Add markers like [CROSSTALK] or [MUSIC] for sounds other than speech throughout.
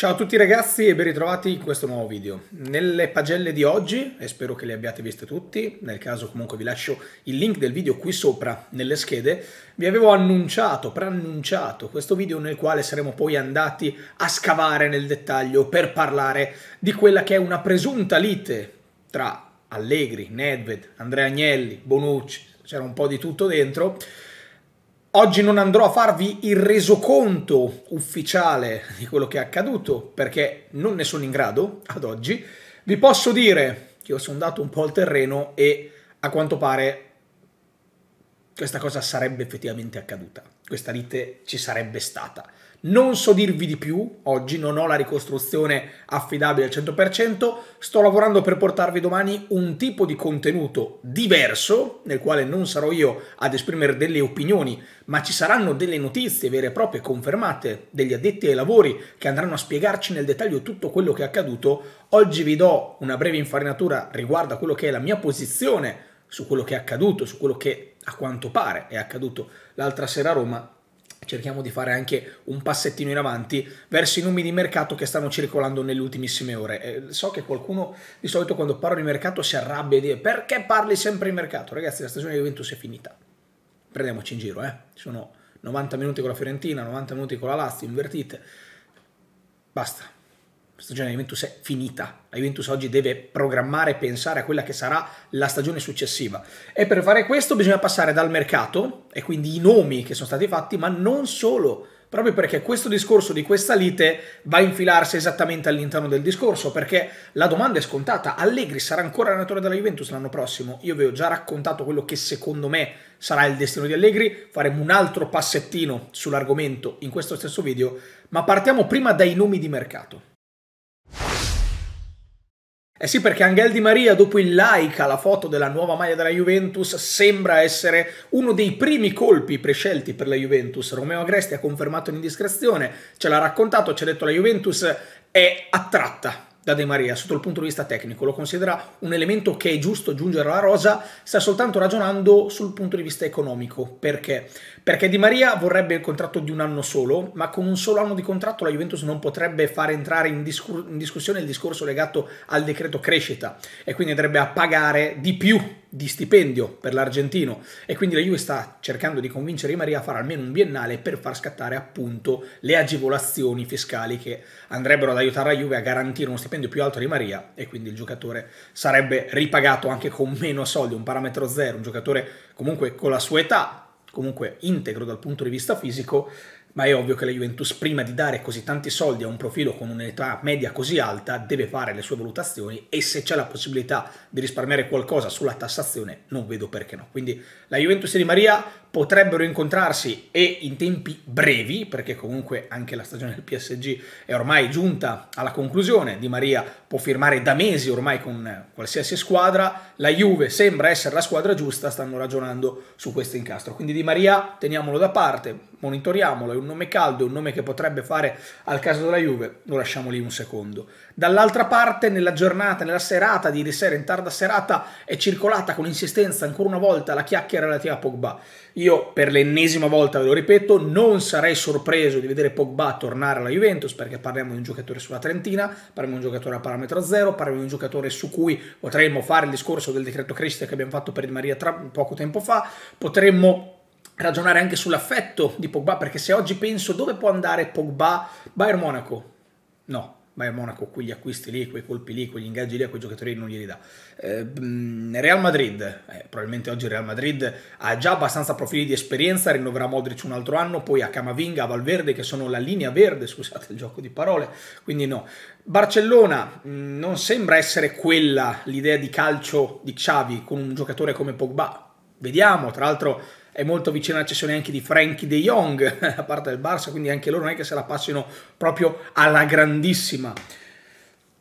Ciao a tutti ragazzi e ben ritrovati in questo nuovo video. Nelle pagelle di oggi, e spero che le abbiate viste tutti, nel caso comunque vi lascio il link del video qui sopra nelle schede, vi avevo annunciato, preannunciato questo video nel quale saremo poi andati a scavare nel dettaglio per parlare di quella che è una presunta lite tra Allegri, Nedved, Andrea Agnelli, Bonucci, c'era un po' di tutto dentro, Oggi non andrò a farvi il resoconto ufficiale di quello che è accaduto perché non ne sono in grado ad oggi. Vi posso dire che ho sondato un po' il terreno e a quanto pare questa cosa sarebbe effettivamente accaduta, questa lite ci sarebbe stata. Non so dirvi di più, oggi non ho la ricostruzione affidabile al 100%, sto lavorando per portarvi domani un tipo di contenuto diverso, nel quale non sarò io ad esprimere delle opinioni, ma ci saranno delle notizie vere e proprie confermate degli addetti ai lavori che andranno a spiegarci nel dettaglio tutto quello che è accaduto. Oggi vi do una breve infarinatura riguardo a quello che è la mia posizione su quello che è accaduto, su quello che a quanto pare è accaduto l'altra sera a Roma cerchiamo di fare anche un passettino in avanti verso i nomi di mercato che stanno circolando nelle ultimissime ore. Eh, so che qualcuno di solito quando parlo di mercato si arrabbia e dice perché parli sempre di mercato? Ragazzi la stagione di Juventus è finita, prendiamoci in giro, eh? sono 90 minuti con la Fiorentina, 90 minuti con la Lazio, invertite, basta stagione della Juventus è finita. La Juventus oggi deve programmare e pensare a quella che sarà la stagione successiva. E per fare questo bisogna passare dal mercato e quindi i nomi che sono stati fatti, ma non solo. Proprio perché questo discorso di questa lite va a infilarsi esattamente all'interno del discorso, perché la domanda è scontata. Allegri sarà ancora allenatore della Juventus l'anno prossimo? Io vi ho già raccontato quello che secondo me sarà il destino di Allegri, faremo un altro passettino sull'argomento in questo stesso video, ma partiamo prima dai nomi di mercato. Eh sì, perché Angel Di Maria, dopo il like alla foto della nuova maglia della Juventus, sembra essere uno dei primi colpi prescelti per la Juventus. Romeo Agresti ha confermato l'indiscrezione, ce l'ha raccontato, ci ha detto la Juventus è attratta da De Maria sotto il punto di vista tecnico, lo considera un elemento che è giusto aggiungere alla rosa, sta soltanto ragionando sul punto di vista economico. Perché? Perché Di Maria vorrebbe il contratto di un anno solo, ma con un solo anno di contratto la Juventus non potrebbe far entrare in, discussione il discorso legato al decreto crescita e quindi andrebbe a pagare di più di stipendio per l'argentino e quindi la Juve sta cercando di convincere i Maria a fare almeno un biennale per far scattare appunto le agevolazioni fiscali che andrebbero ad aiutare la Juve a garantire uno stipendio più alto di Maria e quindi il giocatore sarebbe ripagato anche con meno soldi, un parametro zero, un giocatore comunque con la sua età, comunque integro dal punto di vista fisico ma è ovvio che la Juventus prima di dare così tanti soldi a un profilo con un'età media così alta deve fare le sue valutazioni e se c'è la possibilità di risparmiare qualcosa sulla tassazione non vedo perché no. Quindi la Juventus di Maria potrebbero incontrarsi e in tempi brevi, perché comunque anche la stagione del PSG è ormai giunta alla conclusione, Di Maria può firmare da mesi ormai con qualsiasi squadra, la Juve sembra essere la squadra giusta, stanno ragionando su questo incastro. Quindi Di Maria teniamolo da parte, monitoriamolo, è un nome caldo, è un nome che potrebbe fare al caso della Juve, lo lasciamo lì un secondo. Dall'altra parte, nella giornata, nella serata di ieri sera, in tarda serata, è circolata con insistenza ancora una volta la chiacchiera relativa a Pogba. Io per l'ennesima volta ve lo ripeto, non sarei sorpreso di vedere Pogba tornare alla Juventus perché parliamo di un giocatore sulla Trentina, parliamo di un giocatore a parametro zero, parliamo di un giocatore su cui potremmo fare il discorso del decreto crescita che abbiamo fatto per il Maria tra poco tempo fa, potremmo ragionare anche sull'affetto di Pogba perché se oggi penso dove può andare Pogba, Bayern Monaco? No, ma il Monaco quegli acquisti lì, quei colpi lì, quegli ingaggi lì a quei giocatori non glieli dà. Eh, Real Madrid, eh, probabilmente oggi il Real Madrid ha già abbastanza profili di esperienza, rinnoverà Modric un altro anno, poi a Camavinga, a Valverde che sono la linea verde, scusate il gioco di parole, quindi no. Barcellona mh, mm, non sembra essere quella l'idea di calcio di Xavi con un giocatore come Pogba, Vediamo, tra l'altro è molto vicina alla cessione anche di Frankie de Jong [LAUGHS] da parte del Barça, quindi anche loro non è che se la passino proprio alla grandissima.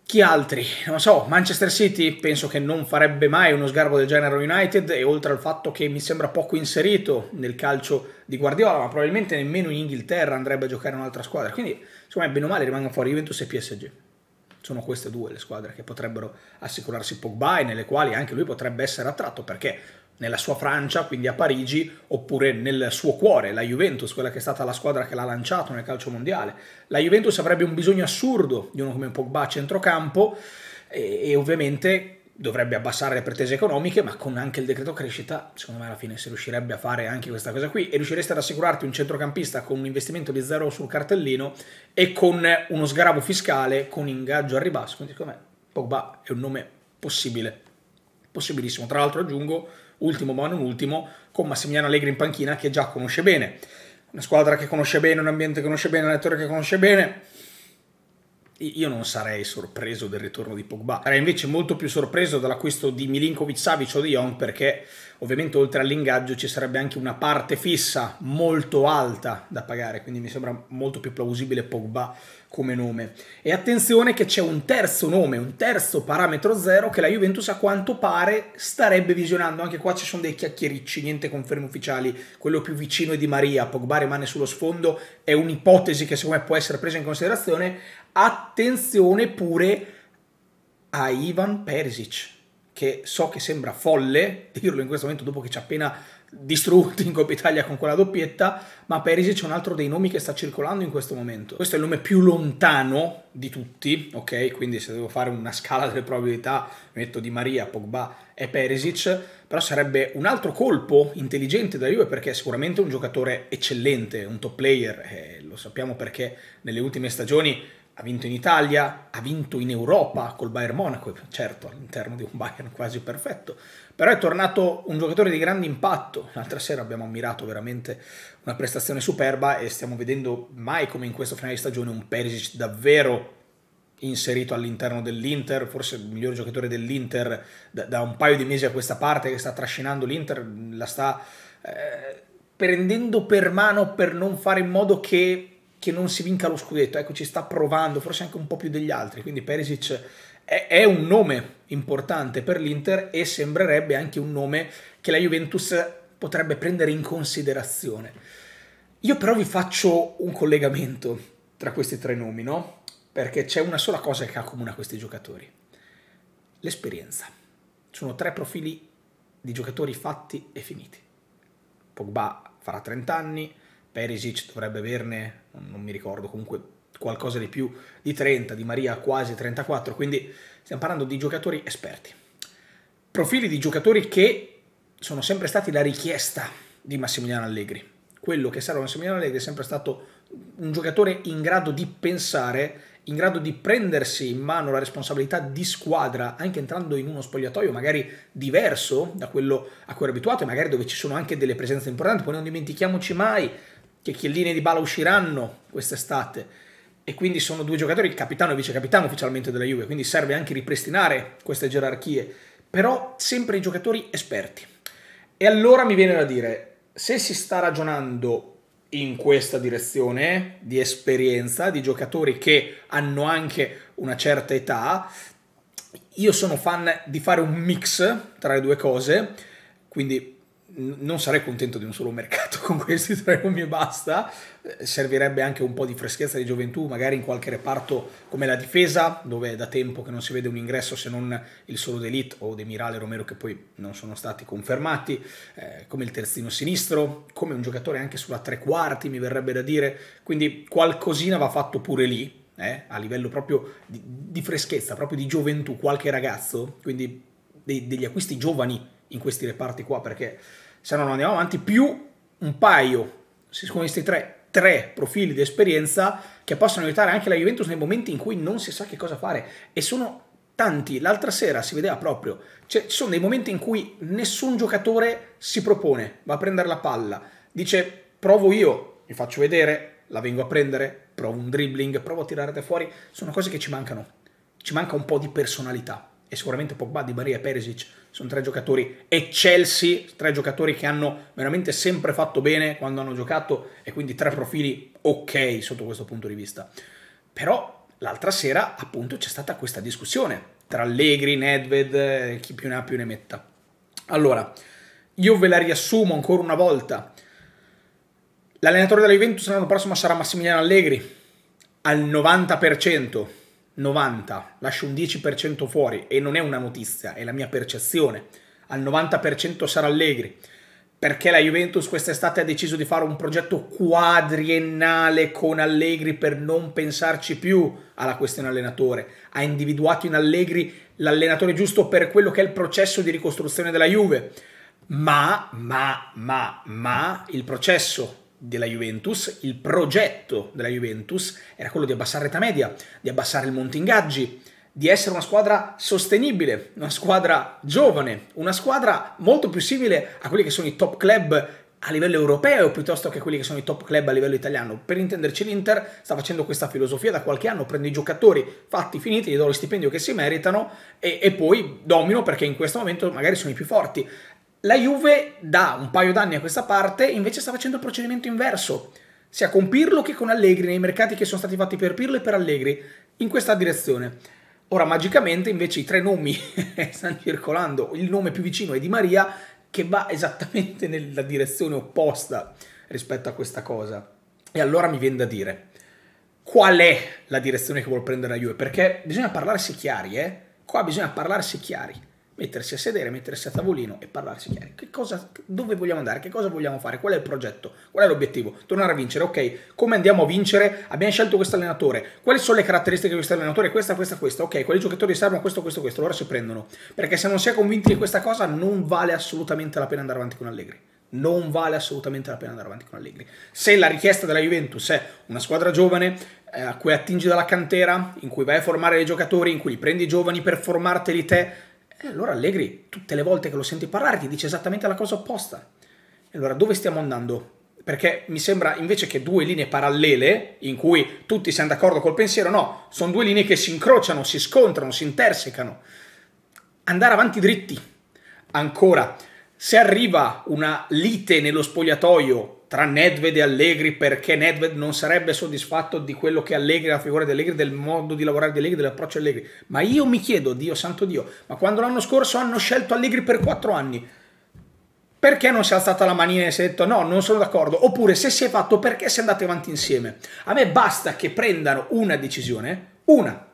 Chi altri? Non lo so, Manchester City penso che non farebbe mai uno sgarbo del genere United e oltre al fatto che mi sembra poco inserito nel calcio di Guardiola, ma probabilmente nemmeno in Inghilterra andrebbe a giocare un'altra squadra, quindi secondo me bene o male rimangono fuori Juventus e PSG. Sono queste due le squadre che potrebbero assicurarsi Pogba e nelle quali anche lui potrebbe essere attratto perché nella sua Francia, quindi a Parigi, oppure nel suo cuore, la Juventus, quella che è stata la squadra che l'ha lanciato nel calcio mondiale. La Juventus avrebbe un bisogno assurdo di uno come Pogba a centrocampo e, e ovviamente dovrebbe abbassare le pretese economiche, ma con anche il decreto crescita, secondo me alla fine si riuscirebbe a fare anche questa cosa qui e riuscireste ad assicurarti un centrocampista con un investimento di zero sul cartellino e con uno sgravo fiscale, con ingaggio a ribasso. Quindi secondo me Pogba è un nome possibile, possibilissimo. Tra l'altro aggiungo ultimo ma non ultimo, con Massimiliano Allegri in panchina che già conosce bene. Una squadra che conosce bene, un ambiente che conosce bene, un lettore che conosce bene io non sarei sorpreso del ritorno di Pogba, sarei invece molto più sorpreso dall'acquisto di Milinkovic Savic o di Jong perché ovviamente oltre all'ingaggio ci sarebbe anche una parte fissa molto alta da pagare, quindi mi sembra molto più plausibile Pogba come nome. E attenzione che c'è un terzo nome, un terzo parametro zero che la Juventus a quanto pare starebbe visionando, anche qua ci sono dei chiacchiericci, niente conferme ufficiali, quello più vicino è Di Maria, Pogba rimane sullo sfondo, è un'ipotesi che secondo me può essere presa in considerazione, attenzione pure a Ivan Perisic, che so che sembra folle dirlo in questo momento dopo che ci ha appena distrutto in Coppa Italia con quella doppietta, ma Perisic è un altro dei nomi che sta circolando in questo momento. Questo è il nome più lontano di tutti, ok? Quindi se devo fare una scala delle probabilità metto Di Maria, Pogba e Perisic, però sarebbe un altro colpo intelligente da Juve perché è sicuramente un giocatore eccellente, un top player, eh, lo sappiamo perché nelle ultime stagioni ha vinto in Italia, ha vinto in Europa col Bayern Monaco, certo all'interno di un Bayern quasi perfetto, però è tornato un giocatore di grande impatto. L'altra sera abbiamo ammirato veramente una prestazione superba e stiamo vedendo mai come in questo finale di stagione un Perisic davvero inserito all'interno dell'Inter, forse il miglior giocatore dell'Inter da, da, un paio di mesi a questa parte che sta trascinando l'Inter, la sta eh, prendendo per mano per non fare in modo che che non si vinca lo scudetto, ecco ci sta provando, forse anche un po' più degli altri, quindi Perisic è, è un nome importante per l'Inter e sembrerebbe anche un nome che la Juventus potrebbe prendere in considerazione. Io però vi faccio un collegamento tra questi tre nomi, no? Perché c'è una sola cosa che accomuna questi giocatori. L'esperienza. Sono tre profili di giocatori fatti e finiti. Pogba farà 30 anni, Perisic dovrebbe averne, non mi ricordo, comunque qualcosa di più di 30, di Maria quasi 34, quindi stiamo parlando di giocatori esperti. Profili di giocatori che sono sempre stati la richiesta di Massimiliano Allegri. Quello che serve a Massimiliano Allegri è sempre stato un giocatore in grado di pensare, in grado di prendersi in mano la responsabilità di squadra, anche entrando in uno spogliatoio magari diverso da quello a cui era abituato e magari dove ci sono anche delle presenze importanti. Poi non dimentichiamoci mai che Chiellini e Di Bala usciranno quest'estate e quindi sono due giocatori, capitano e vice capitano ufficialmente della Juve, quindi serve anche ripristinare queste gerarchie, però sempre i giocatori esperti. E allora mi viene da dire, se si sta ragionando in questa direzione di esperienza, di giocatori che hanno anche una certa età, io sono fan di fare un mix tra le due cose, quindi non sarei contento di un solo mercato [LAUGHS] con questi tre nomi e basta, eh, servirebbe anche un po' di freschezza di gioventù, magari in qualche reparto come la difesa, dove è da tempo che non si vede un ingresso se non il solo d'Elite o Demirale Romero che poi non sono stati confermati, eh, come il terzino sinistro, come un giocatore anche sulla tre quarti mi verrebbe da dire, quindi qualcosina va fatto pure lì, eh, a livello proprio di, di, freschezza, proprio di gioventù, qualche ragazzo, quindi dei, degli acquisti giovani in questi reparti qua perché se no non andiamo avanti, più un paio, siccome questi tre, tre profili di esperienza che possono aiutare anche la Juventus nei momenti in cui non si sa che cosa fare e sono tanti, l'altra sera si vedeva proprio, cioè, ci sono dei momenti in cui nessun giocatore si propone, va a prendere la palla, dice provo io, mi faccio vedere, la vengo a prendere, provo un dribbling, provo a tirare da fuori, sono cose che ci mancano, ci manca un po' di personalità e sicuramente Pogba, Di Maria e Perisic sono tre giocatori eccelsi, tre giocatori che hanno veramente sempre fatto bene quando hanno giocato e quindi tre profili ok sotto questo punto di vista. Però l'altra sera appunto c'è stata questa discussione tra Allegri, Nedved, eh, chi più ne ha più ne metta. Allora, io ve la riassumo ancora una volta. L'allenatore della Juventus l'anno prossimo sarà Massimiliano Allegri al 90%. 90, lascio un 10% fuori e non è una notizia, è la mia percezione. Al 90% sarà Allegri, perché la Juventus quest'estate ha deciso di fare un progetto quadriennale con Allegri per non pensarci più alla questione allenatore. Ha individuato in Allegri l'allenatore giusto per quello che è il processo di ricostruzione della Juve. Ma, ma, ma, ma, il processo della Juventus, il progetto della Juventus era quello di abbassare l'età media, di abbassare il monte ingaggi, di essere una squadra sostenibile, una squadra giovane, una squadra molto più simile a quelli che sono i top club a livello europeo piuttosto che quelli che sono i top club a livello italiano. Per intenderci l'Inter sta facendo questa filosofia da qualche anno, prende i giocatori fatti, finiti, gli do lo stipendio che si meritano e, e poi domino perché in questo momento magari sono i più forti. La Juve da un paio d'anni a questa parte invece sta facendo il procedimento inverso, sia con Pirlo che con Allegri, nei mercati che sono stati fatti per Pirlo e per Allegri, in questa direzione. Ora magicamente invece i tre nomi [LAUGHS] stanno circolando, il nome più vicino è Di Maria che va esattamente nella direzione opposta rispetto a questa cosa. E allora mi viene da dire, qual è la direzione che vuol prendere la Juve? Perché bisogna parlarsi chiari, eh? Qua bisogna parlarsi chiari mettersi a sedere, mettersi a tavolino e parlarsi chiaro. Che cosa, dove vogliamo andare? Che cosa vogliamo fare? Qual è il progetto? Qual è l'obiettivo? Tornare a vincere, ok. Come andiamo a vincere? Abbiamo scelto questo allenatore. Quali sono le caratteristiche di questo allenatore? Questa, questa, questa. Ok, quali giocatori servono? Questo, questo, questo. Allora si prendono. Perché se non si è convinti di questa cosa non vale assolutamente la pena andare avanti con Allegri. Non vale assolutamente la pena andare avanti con Allegri. Se la richiesta della Juventus è una squadra giovane eh, a cui attingi dalla cantera, in cui vai a formare i giocatori, in cui prendi i giovani per formarteli te, e allora Allegri, tutte le volte che lo senti parlare, ti dice esattamente la cosa opposta. E allora dove stiamo andando? Perché mi sembra invece che due linee parallele, in cui tutti siamo d'accordo col pensiero, no, sono due linee che si incrociano, si scontrano, si intersecano. Andare avanti dritti. Ancora, se arriva una lite nello spogliatoio tra Nedved e Allegri perché Nedved non sarebbe soddisfatto di quello che Allegri, la figura di Allegri, del modo di lavorare di Allegri, dell'approccio Allegri. Ma io mi chiedo, Dio santo Dio, ma quando l'anno scorso hanno scelto Allegri per quattro anni, perché non si è alzata la manina e si è detto no, non sono d'accordo? Oppure se si è fatto, perché si è andati avanti insieme? A me basta che prendano una decisione, una,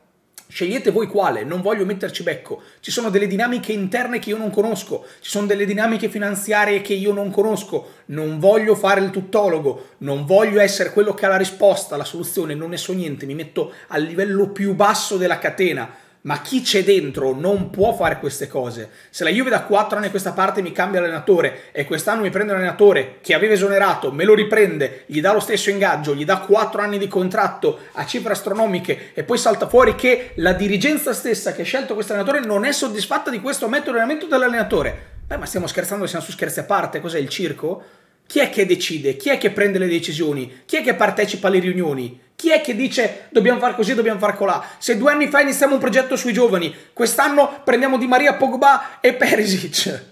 Scegliete voi quale, non voglio metterci becco. Ci sono delle dinamiche interne che io non conosco, ci sono delle dinamiche finanziarie che io non conosco. Non voglio fare il tuttologo, non voglio essere quello che ha la risposta, la soluzione, non ne so niente, mi metto al livello più basso della catena ma chi c'è dentro non può fare queste cose. Se la Juve da 4 anni a questa parte mi cambia allenatore e quest'anno mi prende un allenatore che aveva esonerato, me lo riprende, gli dà lo stesso ingaggio, gli dà 4 anni di contratto a cifre astronomiche e poi salta fuori che la dirigenza stessa che ha scelto questo allenatore non è soddisfatta di questo metodo di allenamento dell'allenatore. Beh, ma stiamo scherzando, siamo su scherzi a parte, cos'è il circo? Chi è che decide? Chi è che prende le decisioni? Chi è che partecipa alle riunioni? Chi è che dice dobbiamo far così, dobbiamo far colà? Se due anni fa iniziamo un progetto sui giovani, quest'anno prendiamo Di Maria Pogba e Perisic.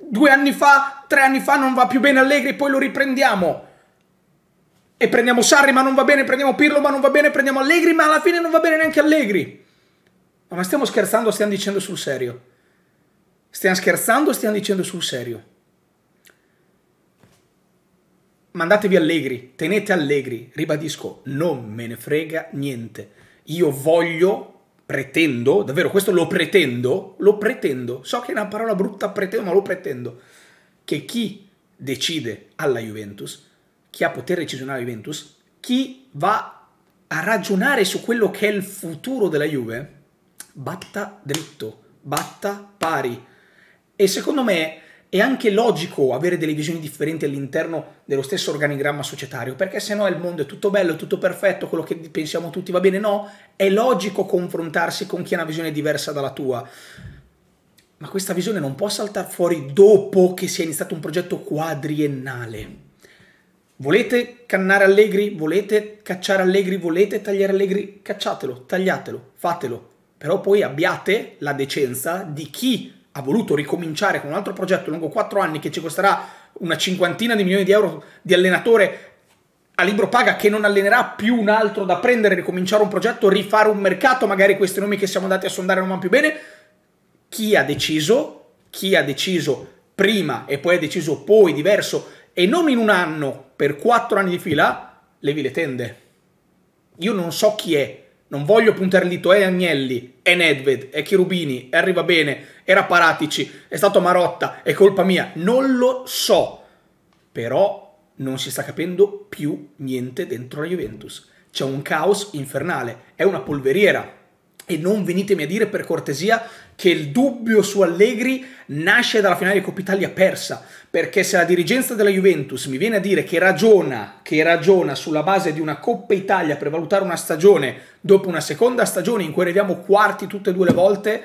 Due anni fa, tre anni fa non va più bene Allegri, poi lo riprendiamo. E prendiamo Sarri ma non va bene, prendiamo Pirlo ma non va bene, prendiamo Allegri ma alla fine non va bene neanche Allegri. Ma stiamo scherzando o stiamo dicendo sul serio? Stiamo scherzando o stiamo dicendo sul serio? mandatevi allegri, tenete allegri, ribadisco, non me ne frega niente. Io voglio, pretendo, davvero questo lo pretendo, lo pretendo, so che è una parola brutta pretendo, ma lo pretendo, che chi decide alla Juventus, chi ha potere decisionale alla Juventus, chi va a ragionare su quello che è il futuro della Juve, batta dritto, batta pari. E secondo me è anche logico avere delle visioni differenti all'interno dello stesso organigramma societario, perché se no il mondo è tutto bello, è tutto perfetto, quello che pensiamo tutti va bene, no, è logico confrontarsi con chi ha una visione diversa dalla tua. Ma questa visione non può saltare fuori dopo che sia iniziato un progetto quadriennale. Volete cannare Allegri? Volete cacciare Allegri? Volete tagliare Allegri? Cacciatelo, tagliatelo, fatelo. Però poi abbiate la decenza di chi ha voluto ricominciare con un altro progetto lungo quattro anni che ci costerà una cinquantina di milioni di euro di allenatore a libro paga che non allenerà più un altro da prendere, ricominciare un progetto, rifare un mercato, magari questi nomi che siamo andati a sondare non vanno più bene. Chi ha deciso, chi ha deciso prima e poi ha deciso poi diverso e non in un anno per quattro anni di fila, levi le tende. Io non so chi è, non voglio puntare il dito, è eh, Agnelli, è eh, Nedved, è eh, Chirubini, è Arriva Bene, era Paratici, è stato Marotta, è colpa mia, non lo so. Però non si sta capendo più niente dentro la Juventus. C'è un caos infernale, è una polveriera. E non venitemi a dire per cortesia che il dubbio su Allegri nasce dalla finale di Coppa Italia persa, perché se la dirigenza della Juventus mi viene a dire che ragiona, che ragiona sulla base di una Coppa Italia per valutare una stagione dopo una seconda stagione in cui arriviamo quarti tutte e due le volte,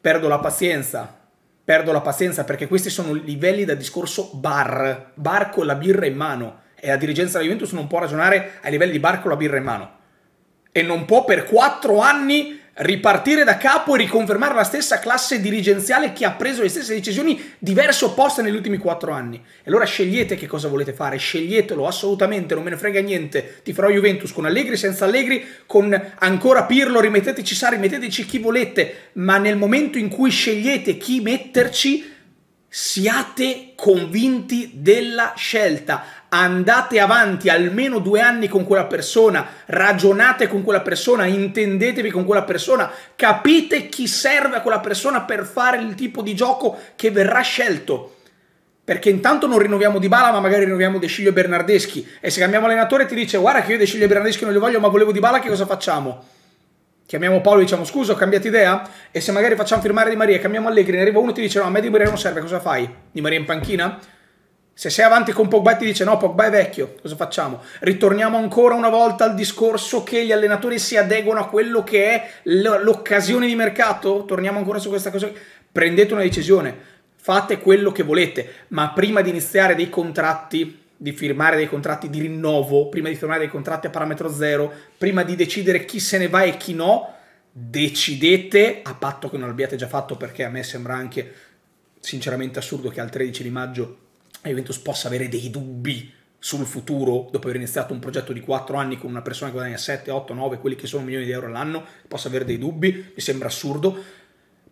perdo la pazienza. Perdo la pazienza perché questi sono livelli da discorso bar, bar con la birra in mano e la dirigenza della Juventus non può ragionare ai livelli di bar con la birra in mano e non può per quattro anni ripartire da capo e riconfermare la stessa classe dirigenziale che ha preso le stesse decisioni diverse opposte negli ultimi quattro anni. E allora scegliete che cosa volete fare, sceglietelo assolutamente, non me ne frega niente. Ti farò Juventus con Allegri, senza Allegri, con ancora Pirlo, rimetteteci Sari, rimetteteci chi volete, ma nel momento in cui scegliete chi metterci, siate convinti della scelta, andate avanti almeno due anni con quella persona, ragionate con quella persona, intendetevi con quella persona, capite chi serve a quella persona per fare il tipo di gioco che verrà scelto. Perché intanto non rinnoviamo Di Bala, ma magari rinnoviamo De Sciglio e Bernardeschi. E se cambiamo allenatore ti dice guarda che io De Sciglio e Bernardeschi non li voglio, ma volevo Di Bala, che cosa facciamo? Chiamiamo Paolo e diciamo scusa, ho cambiato idea? E se magari facciamo firmare Di Maria, cambiamo Allegri, ne arriva uno e ti dice no, a me Di Maria non serve, cosa fai? Di Maria in panchina? Se sei avanti con Pogba e ti dice no, Pogba è vecchio, cosa facciamo? Ritorniamo ancora una volta al discorso che gli allenatori si adeguano a quello che è l'occasione di mercato? Torniamo ancora su questa cosa. Prendete una decisione, fate quello che volete, ma prima di iniziare dei contratti, di firmare dei contratti di rinnovo, prima di firmare dei contratti a parametro zero, prima di decidere chi se ne va e chi no, decidete, a patto che non l'abbiate già fatto perché a me sembra anche sinceramente assurdo che al 13 di maggio la Juventus possa avere dei dubbi sul futuro, dopo aver iniziato un progetto di 4 anni con una persona che guadagna 7, 8, 9, quelli che sono milioni di euro all'anno, possa avere dei dubbi, mi sembra assurdo.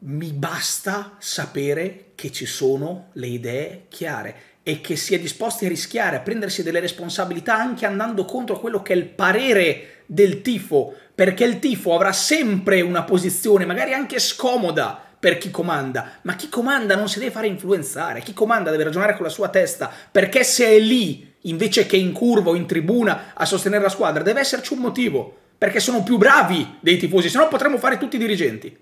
Mi basta sapere che ci sono le idee chiare e che si è disposti a rischiare, a prendersi delle responsabilità anche andando contro quello che è il parere del tifo, perché il tifo avrà sempre una posizione, magari anche scomoda, per chi comanda, ma chi comanda non si deve fare influenzare, chi comanda deve ragionare con la sua testa, perché se è lì invece che in curva o in tribuna a sostenere la squadra, deve esserci un motivo, perché sono più bravi dei tifosi, se no potremmo fare tutti i dirigenti.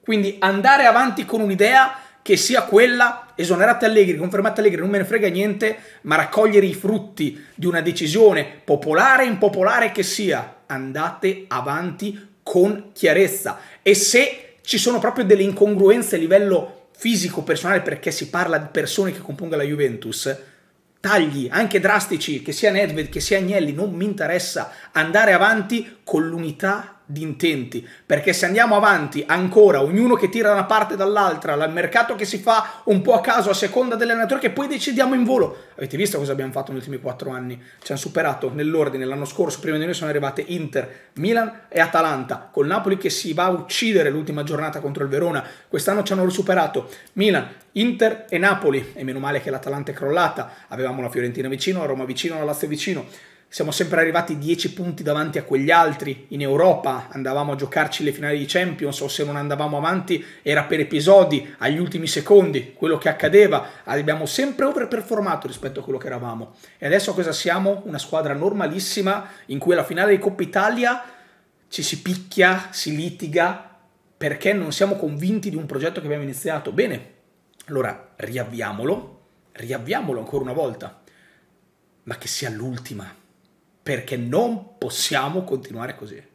Quindi andare avanti con un'idea che sia quella, esonerate Allegri, confermate Allegri, non me ne frega niente, ma raccogliere i frutti di una decisione popolare e impopolare che sia, andate avanti con chiarezza. E se ci sono proprio delle incongruenze a livello fisico, personale, perché si parla di persone che compongono la Juventus, tagli anche drastici, che sia Nedved, che sia Agnelli, non mi interessa andare avanti con l'unità di intenti, perché se andiamo avanti ancora, ognuno che tira da una parte e dall'altra, il mercato che si fa un po' a caso a seconda dell'allenatore che poi decidiamo in volo. Avete visto cosa abbiamo fatto negli ultimi quattro anni? Ci hanno superato nell'ordine l'anno scorso, prima di noi sono arrivate Inter, Milan e Atalanta, col Napoli che si va a uccidere l'ultima giornata contro il Verona. Quest'anno ci hanno superato Milan, Inter e Napoli, e meno male che l'Atalanta è crollata, avevamo la Fiorentina vicino, la Roma vicino, la Lazio vicino siamo sempre arrivati 10 punti davanti a quegli altri in Europa, andavamo a giocarci le finali di Champions o se non andavamo avanti era per episodi, agli ultimi secondi, quello che accadeva, abbiamo sempre overperformato rispetto a quello che eravamo. E adesso cosa siamo? Una squadra normalissima in cui alla finale di Coppa Italia ci si picchia, si litiga perché non siamo convinti di un progetto che abbiamo iniziato. Bene, allora riavviamolo, riavviamolo ancora una volta, ma che sia l'ultima perché non possiamo continuare così.